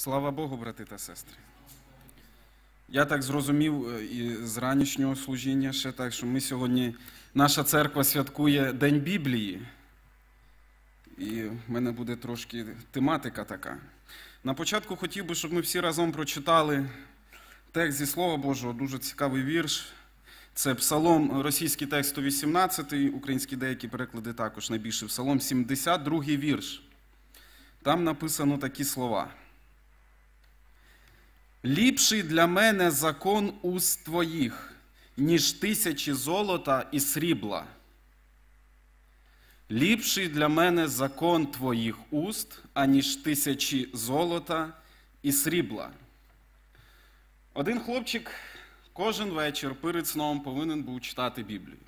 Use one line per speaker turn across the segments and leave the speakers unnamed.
Слава Богу, брати та сестри. Я так зрозумів е, і з ранішнього служіння ще так, що ми сьогодні, наша церква святкує День Біблії. І в мене буде трошки тематика така. На початку хотів би, щоб ми всі разом прочитали текст зі Слова Божого, дуже цікавий вірш. Це псалом, російський текст 118, українські деякі переклади також найбільше. Псалом 72 вірш. Там написано такі слова. Ліпший для мене закон уст твоїх, ніж тисячі золота і срібла. Ліпший для мене закон твоїх уст, аніж тисячі золота і срібла. Один хлопчик кожен вечір перед сном повинен був читати Біблію.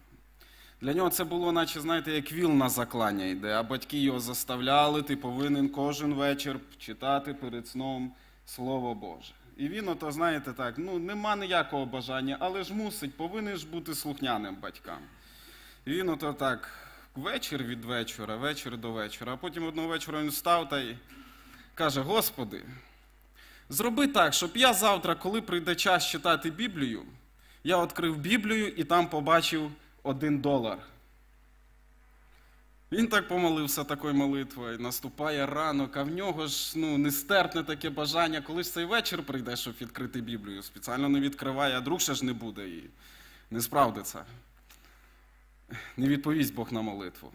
Для нього це було, наче, знаєте, як віл на заклання йде, а батьки його заставляли, ти повинен кожен вечір читати перед сном Слово Боже. І він, ото, знаєте, так, ну нема ніякого бажання, але ж мусить, повинен ж бути слухняним батькам. І він ото так, вечір від вечора, вечір до вечора, а потім одного вечора він встав та й каже: Господи, зроби так, щоб я завтра, коли прийде час читати Біблію, я відкрив Біблію і там побачив один долар. Він так помолився такою молитвою, наступає ранок, а в нього ж ну, нестерпне таке бажання, коли ж цей вечір прийде, щоб відкрити Біблію. Спеціально не відкриває, а друг ще ж не буде і не справдиться. Не відповість Бог на молитву.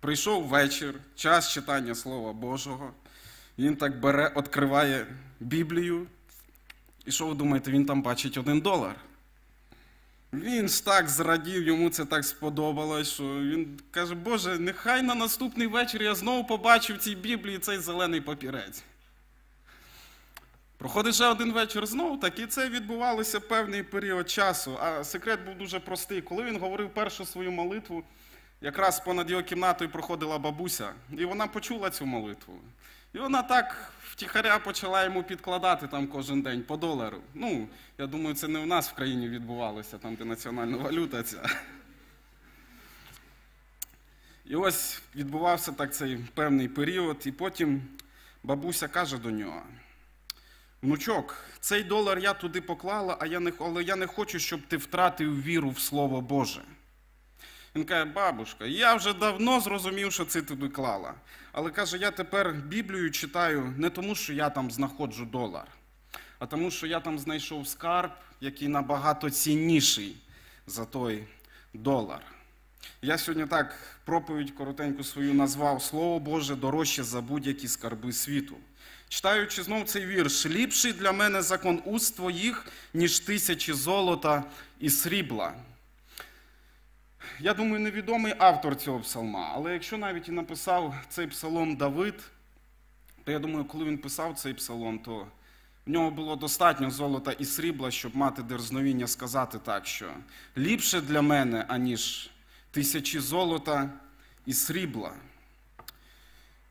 Прийшов вечір, час читання Слова Божого. Він так бере, відкриває Біблію. І що ви думаєте, він там бачить один долар? Він ж так зрадів, йому це так сподобалось, що він каже, Боже, нехай на наступний вечір я знову побачив в цій Біблії цей зелений папірець. Проходить ще один вечір знову, так і це відбувалося певний період часу. А секрет був дуже простий. Коли він говорив першу свою молитву, Якраз понад його кімнатою проходила бабуся, і вона почула цю молитву. І вона так втіхаря почала йому підкладати там кожен день по долару. Ну, я думаю, це не в нас в країні відбувалося, там де національна валюта ця. І ось відбувався так цей певний період, і потім бабуся каже до нього: внучок, цей долар я туди поклала, а але я не хочу, щоб ти втратив віру в Слово Боже. Він каже, бабушка, я вже давно зрозумів, що це тобі клала. Але каже, я тепер Біблію читаю не тому, що я там знаходжу долар, а тому, що я там знайшов скарб, який набагато цінніший за той долар. Я сьогодні так проповідь коротеньку свою назвав Слово Боже дорожче за будь-які скарби світу. Читаючи знов цей вірш, ліпший для мене закон уст твоїх, ніж тисячі золота і срібла я думаю, невідомий автор цього псалма, але якщо навіть і написав цей псалом Давид, то я думаю, коли він писав цей псалом, то в нього було достатньо золота і срібла, щоб мати дерзновіння сказати так, що ліпше для мене, аніж тисячі золота і срібла.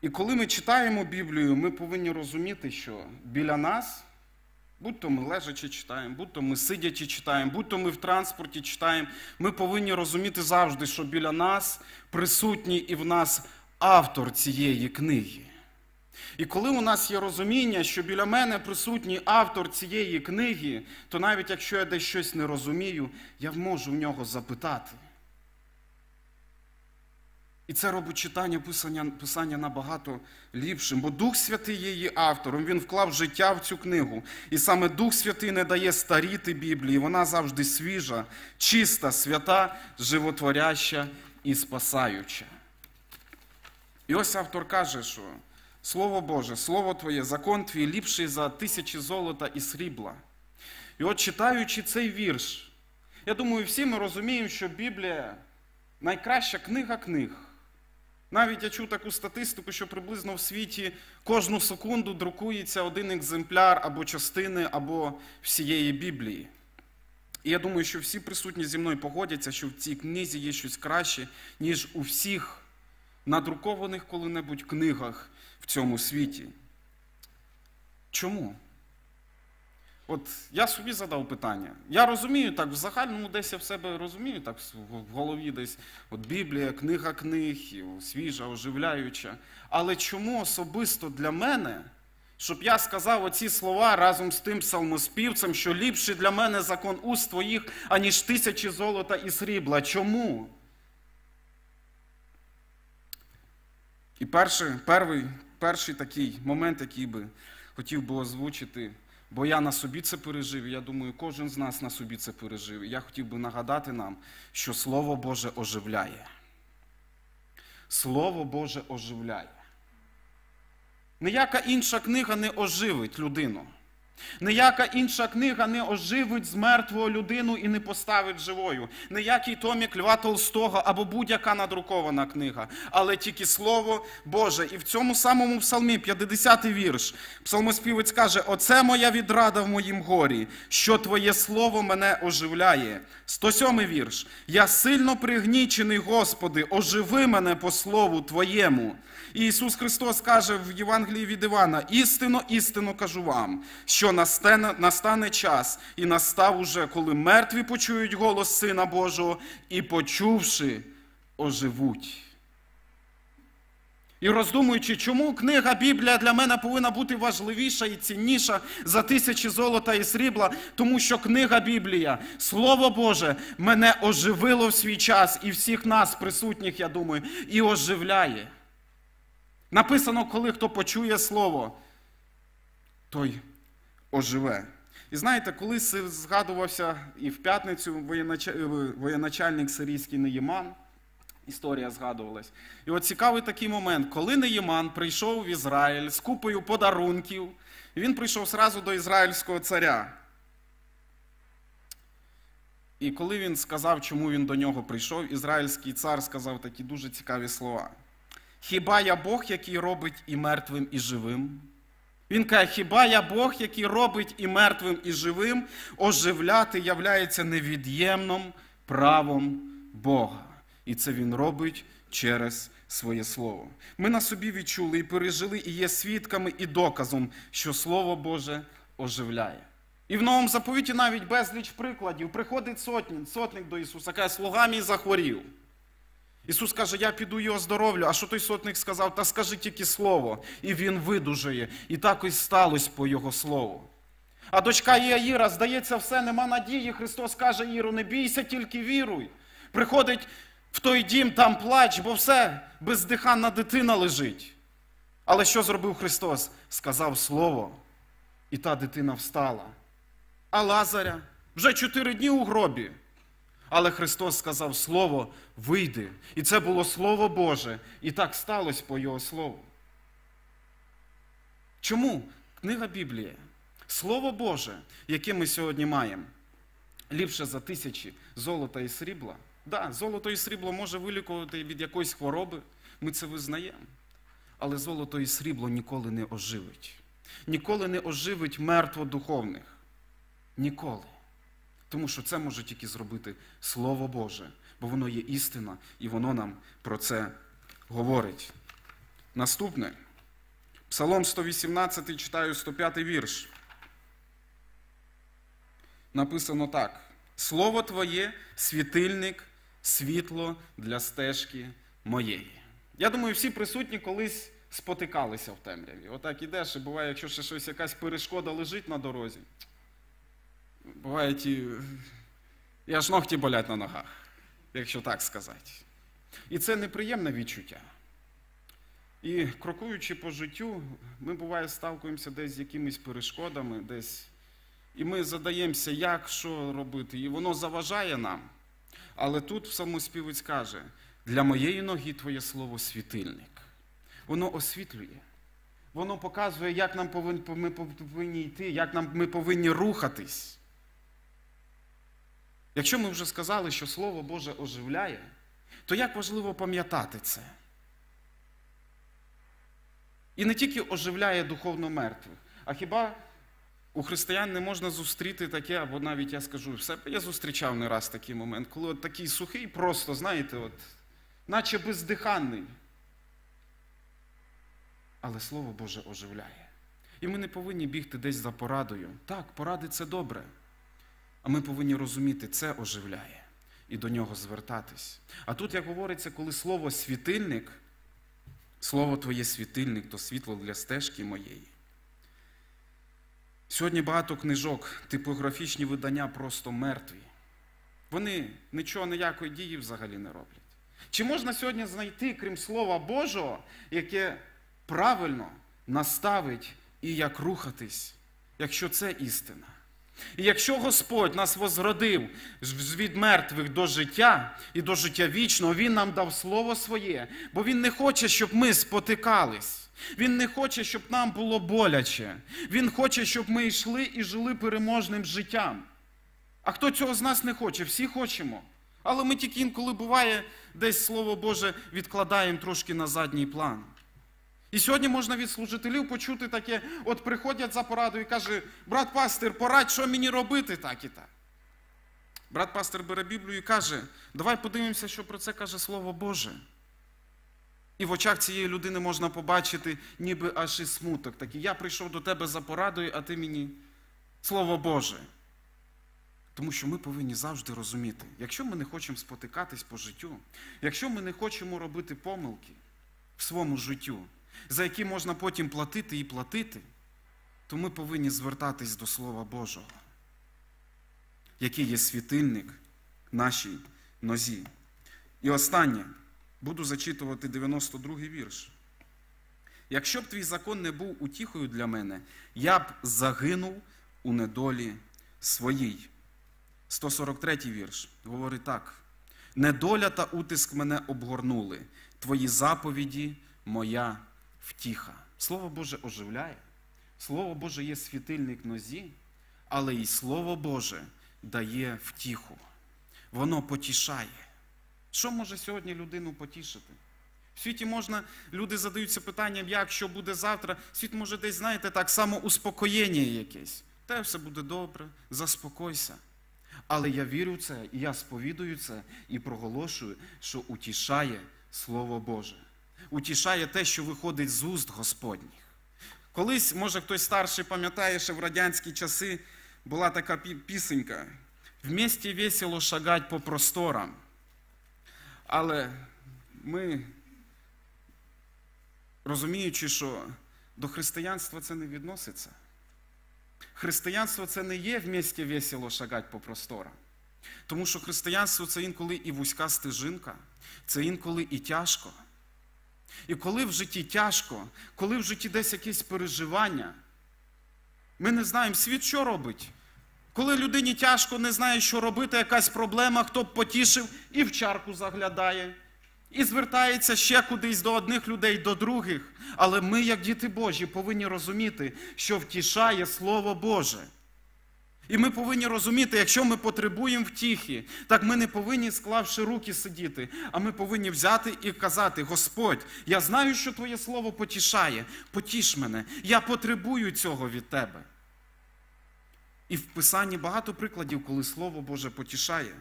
І коли ми читаємо Біблію, ми повинні розуміти, що біля нас Будь-то ми лежачи читаємо, будь-то ми сидячи читаємо, будь-то ми в транспорті читаємо. Ми повинні розуміти завжди, що біля нас присутній і в нас автор цієї книги. І коли у нас є розуміння, що біля мене присутній автор цієї книги, то навіть якщо я десь щось не розумію, я можу в нього запитати. І це робить читання писання, писання набагато ліпшим, бо Дух Святий є її автором, він вклав життя в цю книгу. І саме Дух Святий не дає старіти Біблії, вона завжди свіжа, чиста, свята, животворяща і спасаюча. І ось автор каже, що Слово Боже, Слово Твоє, закон твій ліпший за тисячі золота і срібла. І от читаючи цей вірш, я думаю, всі ми розуміємо, що Біблія найкраща книга книг. Навіть я чув таку статистику, що приблизно в світі кожну секунду друкується один екземпляр або частини, або всієї Біблії. І я думаю, що всі присутні зі мною погодяться, що в цій книзі є щось краще, ніж у всіх надрукованих коли-небудь книгах в цьому світі. Чому? От я собі задав питання. Я розумію так в загальному, десь я в себе розумію, так в голові десь от Біблія, книга книг, свіжа, оживляюча. Але чому особисто для мене, щоб я сказав оці слова разом з тим псалмоспівцем, що ліпший для мене закон уст твоїх, аніж тисячі золота і срібла? Чому? І перший, перший, перший такий момент, який би хотів би озвучити. Бо я на собі це пережив, і я думаю, кожен з нас на собі це пережив. І я хотів би нагадати нам, що Слово Боже оживляє. Слово Боже оживляє. Ніяка інша книга не оживить людину. Ніяка інша книга не оживить з мертвого людину і не поставить живою. Ніякий томік Льва Толстого або будь-яка надрукована книга, але тільки Слово Боже. І в цьому самому псалмі, 50-й вірш, псалмоспівець каже: Оце моя відрада в моїм горі, що Твоє слово мене оживляє. 107-й вірш. Я сильно пригнічений, Господи, оживи мене по Слову Твоєму. І Ісус Христос каже в Євангелії від Івана: істинно, істинно кажу вам, що що настане час, і настав уже, коли мертві почують голос Сина Божого і, почувши, оживуть. І роздумуючи, чому книга Біблія для мене повинна бути важливіша і цінніша за тисячі золота і срібла, тому що книга Біблія, Слово Боже, мене оживило в свій час і всіх нас, присутніх, я думаю, і оживляє. Написано, коли хто почує Слово, той оживе. І знаєте, коли е, згадувався і в п'ятницю е, воєначальник сирійський Неїман, історія згадувалась. І от цікавий такий момент, коли Неїман прийшов в Ізраїль з купою подарунків, він прийшов сразу до ізраїльського царя. І коли він сказав, чому він до нього прийшов, ізраїльський цар сказав такі дуже цікаві слова. Хіба я Бог, який робить і мертвим, і живим? Він каже, хіба я Бог, який робить і мертвим, і живим, оживляти являється невід'ємним правом Бога. І це Він робить через своє Слово. Ми на собі відчули і пережили, і є свідками і доказом, що Слово Боже оживляє. І в новому заповіті навіть безліч прикладів приходить сотник, сотник до Ісуса, каже, слуга мій захворів. Ісус каже, я піду і оздоровлю. А що той сотник сказав? Та скажи тільки слово, і він видужує. І так ось сталося по його слову. А дочка Іаїра, здається, все, нема надії. Христос каже Іру, не бійся, тільки віруй. Приходить в той дім, там плач, бо все, бездиханна дитина лежить. Але що зробив Христос? Сказав Слово, і та дитина встала. А Лазаря вже чотири дні у гробі. Але Христос сказав Слово вийди. І це було Слово Боже. І так сталося по Його Слову. Чому книга Біблії, Слово Боже, яке ми сьогодні маємо, ліпше за тисячі золота і срібла? Да, золото і срібло може вилікувати від якоїсь хвороби, ми це визнаємо. Але золото і срібло ніколи не оживить. Ніколи не оживить мертво духовних. Ніколи. Тому що це може тільки зробити Слово Боже, бо воно є істина і воно нам про це говорить. Наступне, Псалом 118, читаю 105 вірш. Написано так: Слово Твоє світильник, світло для стежки моєї. Я думаю, всі присутні колись спотикалися в темряві. Отак ідеш, і буває, якщо ще щось якась перешкода лежить на дорозі бувають і, і аж ногті болять на ногах, якщо так сказати. І це неприємне відчуття. І крокуючи по життю, ми буває сталкуємося десь з якимись перешкодами, десь. І ми задаємося, як що робити, і воно заважає нам. Але тут самоспівець каже: для моєї ноги твоє слово світильник. Воно освітлює. Воно показує, як нам повинні, ми повинні йти, як нам ми повинні рухатись. Якщо ми вже сказали, що Слово Боже оживляє, то як важливо пам'ятати це? І не тільки оживляє духовно мертвих, а хіба у християн не можна зустріти таке, або навіть я скажу все, я зустрічав не раз такий момент, коли от такий сухий, просто, знаєте, от, наче бездиханний. Але Слово Боже оживляє. І ми не повинні бігти десь за порадою. Так, поради це добре. А ми повинні розуміти, це оживляє і до нього звертатись. А тут, як говориться, коли слово світильник, слово Твоє світильник, то світло для стежки моєї. Сьогодні багато книжок, типографічні видання просто мертві. Вони нічого ніякої дії взагалі не роблять. Чи можна сьогодні знайти, крім Слова Божого, яке правильно наставить і як рухатись, якщо це істина? І якщо Господь нас возродив від мертвих до життя і до життя вічного, Він нам дав слово своє, бо Він не хоче, щоб ми спотикались. Він не хоче, щоб нам було боляче. Він хоче, щоб ми йшли і жили переможним життям. А хто цього з нас не хоче? Всі хочемо. Але ми тільки інколи буває, десь слово Боже відкладаємо трошки на задній план. І сьогодні можна від служителів почути таке, от приходять за порадою і каже, брат пастир, порадь, що мені робити так і так. Брат пастир бере Біблію і каже, давай подивимося, що про це каже Слово Боже. І в очах цієї людини можна побачити, ніби аж і смуток. Такий я прийшов до тебе за порадою, а ти мені слово Боже. Тому що ми повинні завжди розуміти, якщо ми не хочемо спотикатись по життю, якщо ми не хочемо робити помилки в своєму життю, за які можна потім платити і платити, то ми повинні звертатись до Слова Божого, який є світильник нашій нозі. І останнє буду зачитувати 92-й вірш. Якщо б твій закон не був утіхою для мене, я б загинув у недолі своїй. 143-й вірш говорить так: недоля та утиск мене обгорнули, твої заповіді моя втіха. Слово Боже оживляє, Слово Боже є світильник нозі, але і Слово Боже дає втіху. Воно потішає. Що може сьогодні людину потішити? В світі можна, люди задаються питанням, як що буде завтра. Світ може десь, знаєте, так само успокоєння якесь. Те все буде добре, заспокойся. Але я вірю в це, і я сповідую це і проголошую, що утішає Слово Боже утішає те, що виходить з уст Господніх. Колись, може, хтось старший пам'ятає, що в радянські часи була така пісенька. в місті весело шагать по просторам. Але ми, розуміючи, що до християнства це не відноситься. Християнство це не є в місті весело шагать по просторам. Тому що християнство це інколи і вузька стежинка, це інколи і тяжко. І коли в житті тяжко, коли в житті десь якісь переживання, ми не знаємо, світ що робить. Коли людині тяжко не знає, що робити, якась проблема, хто б потішив, і в чарку заглядає, і звертається ще кудись до одних людей, до других. Але ми, як діти Божі, повинні розуміти, що втішає Слово Боже. І ми повинні розуміти, якщо ми потребуємо втіхи, так ми не повинні, склавши руки, сидіти, а ми повинні взяти і казати: Господь, я знаю, що Твоє Слово потішає, потіш мене, я потребую цього від Тебе. І в Писанні багато прикладів, коли Слово Боже потішає.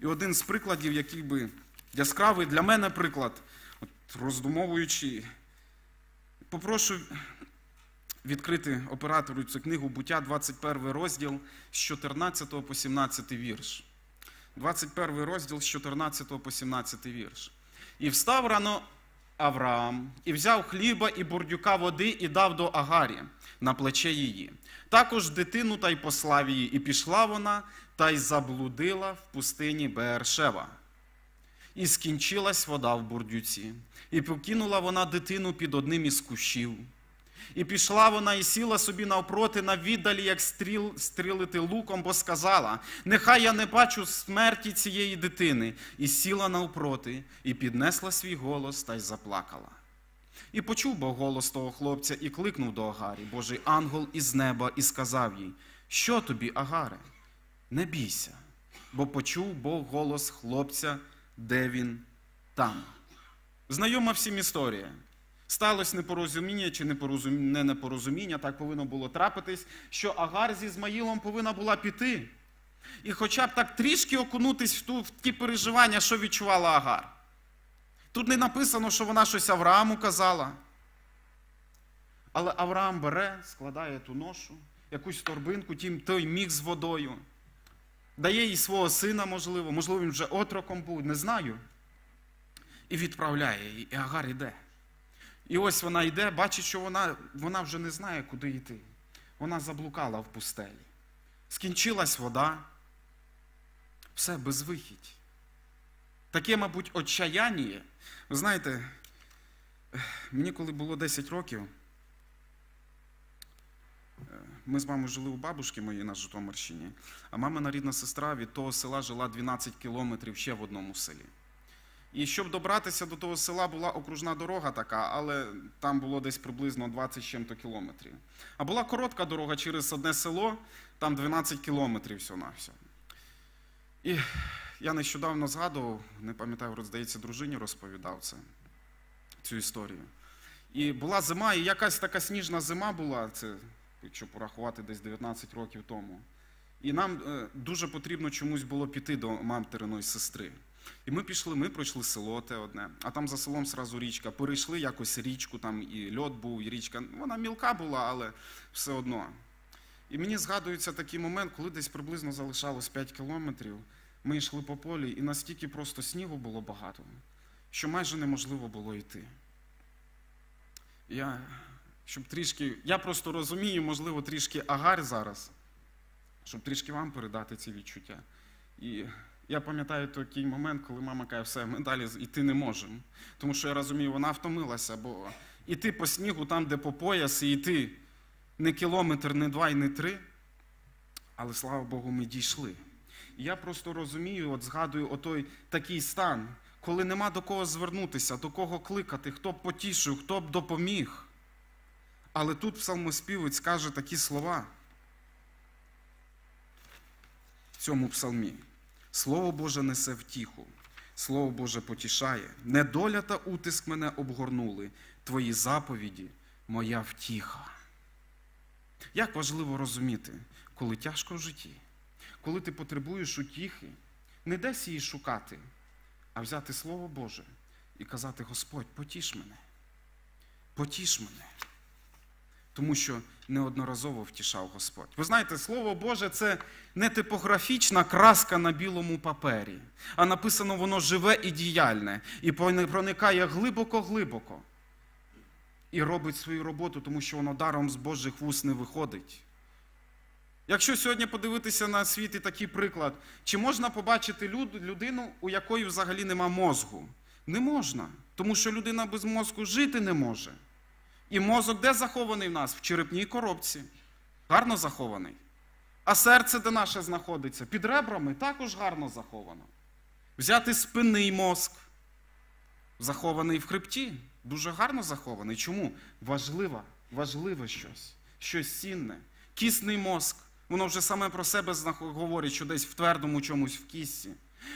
І один з прикладів, який би яскравий для мене приклад, от роздумовуючи, попрошу відкрити оператору цю книгу буття, 21 розділ з 14 по 17 вірш. 21 розділ з 14 по 17 вірш. І встав рано Авраам, і взяв хліба і бурдюка води, і дав до Агарі на плече її, також дитину та й послав її, і пішла вона, та й заблудила в пустині Бершева. І скінчилась вода в бурдюці, і покинула вона дитину під одним із кущів. І пішла вона і сіла собі навпроти на віддалі, як стріл, стрілити луком, бо сказала: Нехай я не бачу смерті цієї дитини, і сіла навпроти, і піднесла свій голос та й заплакала. І почув Бог голос того хлопця і кликнув до Агарі, Божий ангел із неба, і сказав їй: Що тобі, Агаре? Не бійся, бо почув Бог голос хлопця, де він там. Знайома всім історія. Сталося непорозуміння чи непорозуміння, не непорозуміння, так повинно було трапитись, що Агар з Ізмаїлом повинна була піти. І хоча б так трішки окунутись в, ту, в ті переживання, що відчувала Агар. Тут не написано, що вона щось Аврааму казала. Але Авраам бере, складає ту ношу, якусь торбинку, тім той міг з водою, дає їй свого сина, можливо, можливо, він вже отроком був, не знаю. І відправляє її. І Агар іде. І ось вона йде, бачить, що вона вона вже не знає, куди йти. Вона заблукала в пустелі. Скінчилась вода. Все безвихідь. Таке, мабуть, отчаяння. Ви знаєте, мені коли було 10 років, е, ми з мамою жили у бабушки моєї на Житомирщині, а мамина рідна сестра від того села жила 12 кілометрів ще в одному селі. І щоб добратися до того села, була окружна дорога така, але там було десь приблизно 20 чим-то кілометрів. А була коротка дорога через одне село, там 12 кілометрів всього на все. І я нещодавно згадував, не пам'ятаю, здається, дружині розповідав це, цю історію. І була зима, і якась така сніжна зима була, це, якщо порахувати, десь 19 років тому. І нам е, дуже потрібно чомусь було піти до мамтериної сестри. І ми пішли, ми пройшли село те одне, а там за селом сразу річка. Перейшли якось річку, там і льот був, і річка. Ну, вона мілка була, але все одно. І мені згадується такий момент, коли десь приблизно залишалось 5 кілометрів. Ми йшли по полі, і настільки просто снігу було багато, що майже неможливо було йти. Я щоб трішки, я просто розумію, можливо, трішки агар зараз, щоб трішки вам передати ці відчуття. І я пам'ятаю такий момент, коли мама каже, все, ми далі йти не можемо. Тому що я розумію, вона втомилася, бо іти по снігу там, де по пояс, і йти не кілометр, не два і не три. Але слава Богу, ми дійшли. я просто розумію, от згадую отой такий стан, коли нема до кого звернутися, до кого кликати, хто б потішив, хто б допоміг. Але тут псалмоспівець каже такі слова в цьому псалмі. Слово Боже несе втіху, Слово Боже потішає. Недоля та утиск мене обгорнули, твої заповіді, моя втіха. Як важливо розуміти, коли тяжко в житті, коли ти потребуєш утіхи, не десь її шукати, а взяти Слово Боже і казати: Господь, потіш мене, потіш мене тому що неодноразово втішав Господь. Ви знаєте, Слово Боже це не типографічна краска на білому папері, а написано воно живе і діяльне, і проникає глибоко-глибоко. І робить свою роботу, тому що воно даром з Божих вуст не виходить. Якщо сьогодні подивитися на світ і такий приклад, чи можна побачити людину, у якої взагалі нема мозгу? Не можна, тому що людина без мозку жити не може. І мозок де захований в нас? В черепній коробці. Гарно захований. А серце, де наше знаходиться? Під ребрами також гарно заховано. Взяти спинний мозк, захований в хребті, дуже гарно захований. Чому? Важливо, важливе щось, щось цінне. Кісний мозк. Воно вже саме про себе говорить, що десь в твердому чомусь в кісті.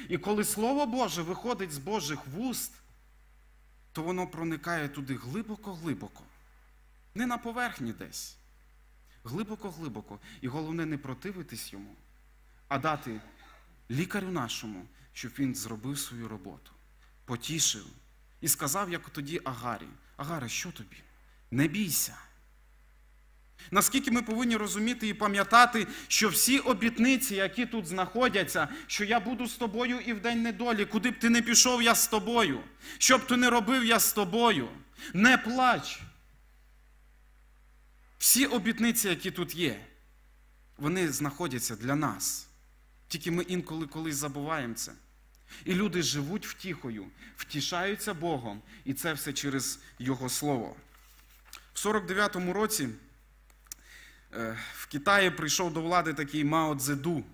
І коли Слово Боже виходить з Божих вуст, то воно проникає туди глибоко-глибоко. Не на поверхні десь. Глибоко-глибоко. І головне, не противитись йому, а дати лікарю нашому, щоб він зробив свою роботу, потішив і сказав, як тоді Агарі: Агаре, що тобі? Не бійся. Наскільки ми повинні розуміти і пам'ятати, що всі обітниці, які тут знаходяться, що я буду з тобою і в день недолі, куди б ти не пішов, я з тобою, що б ти не робив, я з тобою. Не плач. Всі обітниці, які тут є, вони знаходяться для нас. Тільки ми інколи колись забуваємо це. І люди живуть втіхою, втішаються Богом, і це все через Його Слово. В 49-му році е, в Китаї прийшов до влади такий Мао Цзеду.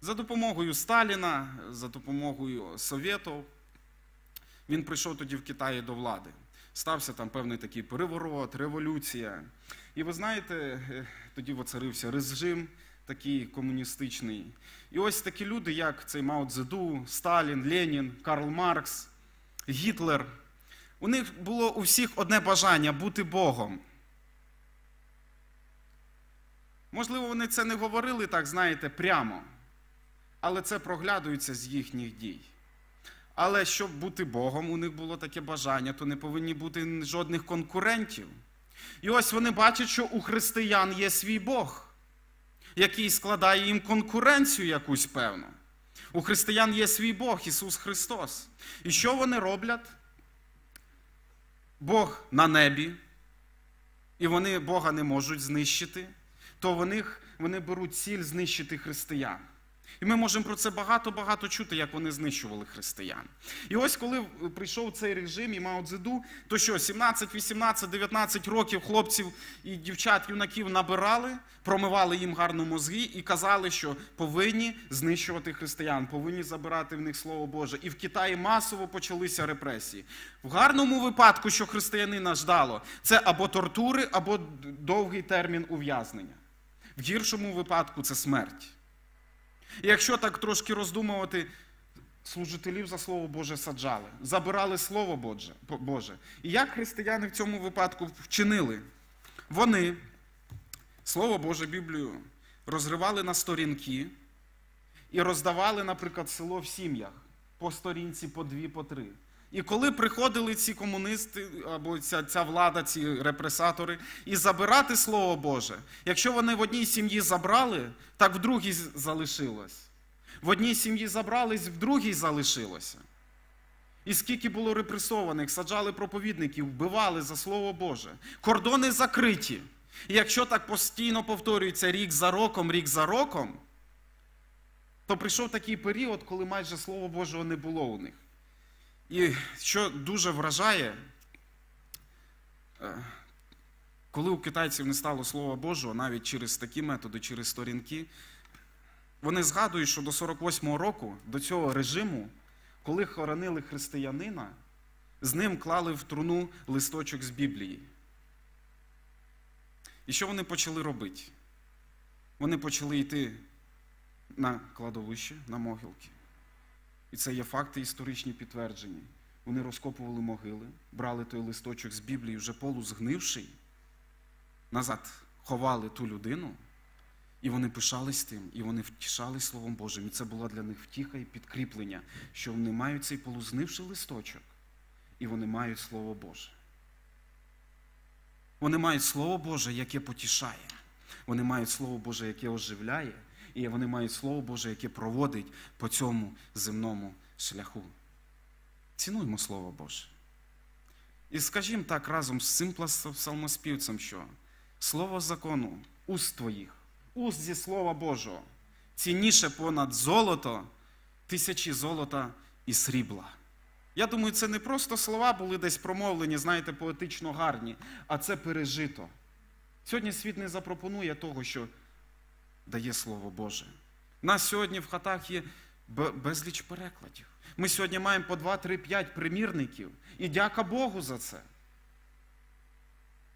За допомогою Сталіна, за допомогою Совєтов, він прийшов тоді в Китаї до влади. Стався там певний такий переворот, революція. І ви знаєте, е, тоді воцарився режим такий комуністичний. І ось такі люди, як цей Мао Цзеду, Сталін, Ленін, Карл Маркс, Гітлер. У них було у всіх одне бажання бути Богом. Можливо, вони це не говорили так, знаєте, прямо. Але це проглядується з їхніх дій. Але щоб бути Богом, у них було таке бажання, то не повинні бути жодних конкурентів. І ось вони бачать, що у християн є свій Бог, який складає їм конкуренцію якусь певну. У християн є свій Бог, Ісус Христос. І що вони роблять? Бог на небі, і вони Бога не можуть знищити, то вони, вони беруть ціль знищити християн. І ми можемо про це багато-багато чути, як вони знищували християн. І ось коли прийшов цей режим і Мао Цзеду, то що 17, 18, 19 років хлопців і дівчат, юнаків набирали, промивали їм гарно мозги і казали, що повинні знищувати християн, повинні забирати в них слово Боже. І в Китаї масово почалися репресії. В гарному випадку, що християнина ждало, це або тортури, або довгий термін ув'язнення. В гіршому випадку це смерть. І якщо так трошки роздумувати, служителів за слово Боже саджали, забирали Слово Боже. Боже. І як християни в цьому випадку вчинили? Вони, Слово Боже, Біблію, розривали на сторінки і роздавали, наприклад, село в сім'ях по сторінці, по дві, по три. І коли приходили ці комуністи або ця ця влада, ці репресатори, і забирати Слово Боже, якщо вони в одній сім'ї забрали, так в другій залишилось. В одній сім'ї забрались, в другій залишилося. І скільки було репресованих, саджали проповідників, вбивали за Слово Боже. Кордони закриті. І якщо так постійно повторюється рік за роком, рік за роком, то прийшов такий період, коли майже Слово Божого не було у них. І що дуже вражає, е, коли у китайців не стало Слова Божого, навіть через такі методи, через сторінки, вони згадують, що до 48-го року, до цього режиму, коли хоронили християнина, з ним клали в труну листочок з Біблії. І що вони почали робити? Вони почали йти на кладовище, на могилки. І це є факти історичні підтверджені. Вони розкопували могили, брали той листочок з Біблії, вже полузгнивший, назад ховали ту людину, і вони пишались тим, і вони втішались Словом Божим. І це була для них втіха і підкріплення, що вони мають цей полузнивший листочок, і вони мають Слово Боже. Вони мають Слово Боже, яке потішає. Вони мають Слово Боже, яке оживляє і вони мають Слово Боже, яке проводить по цьому земному шляху. Цінуймо Слово Боже. І скажімо так разом з цим псалмоспівцем, що слово закону, уст твоїх, уст зі Слова Божого, цінніше понад золото, тисячі золота і срібла. Я думаю, це не просто слова були десь промовлені, знаєте, поетично гарні, а це пережито. Сьогодні світ не запропонує того, що дає Слово Боже. нас сьогодні в хатах є безліч перекладів. Ми сьогодні маємо по 2, 3, 5 примірників. І дяка Богу за це.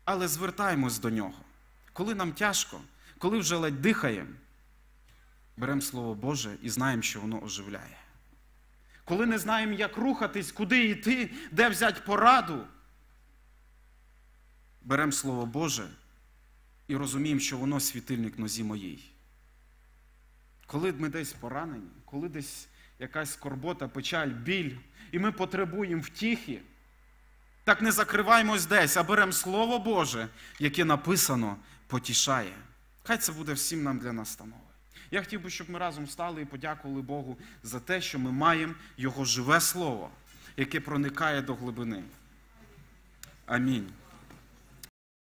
Але звертаємось до нього. Коли нам тяжко, коли вже ледь дихаємо, беремо Слово Боже і знаємо, що воно оживляє. Коли не знаємо, як рухатись, куди йти, де взяти пораду, беремо Слово Боже і розуміємо, що воно світильник нозі моїй коли ми десь поранені, коли десь якась скорбота, печаль, біль, і ми потребуємо втіхи, так не закриваємось десь, а беремо Слово Боже, яке написано, потішає. Хай це буде всім нам для настанови. Я хотів би, щоб ми разом стали і подякували Богу за те, що ми маємо Його живе Слово, яке проникає до глибини. Амінь.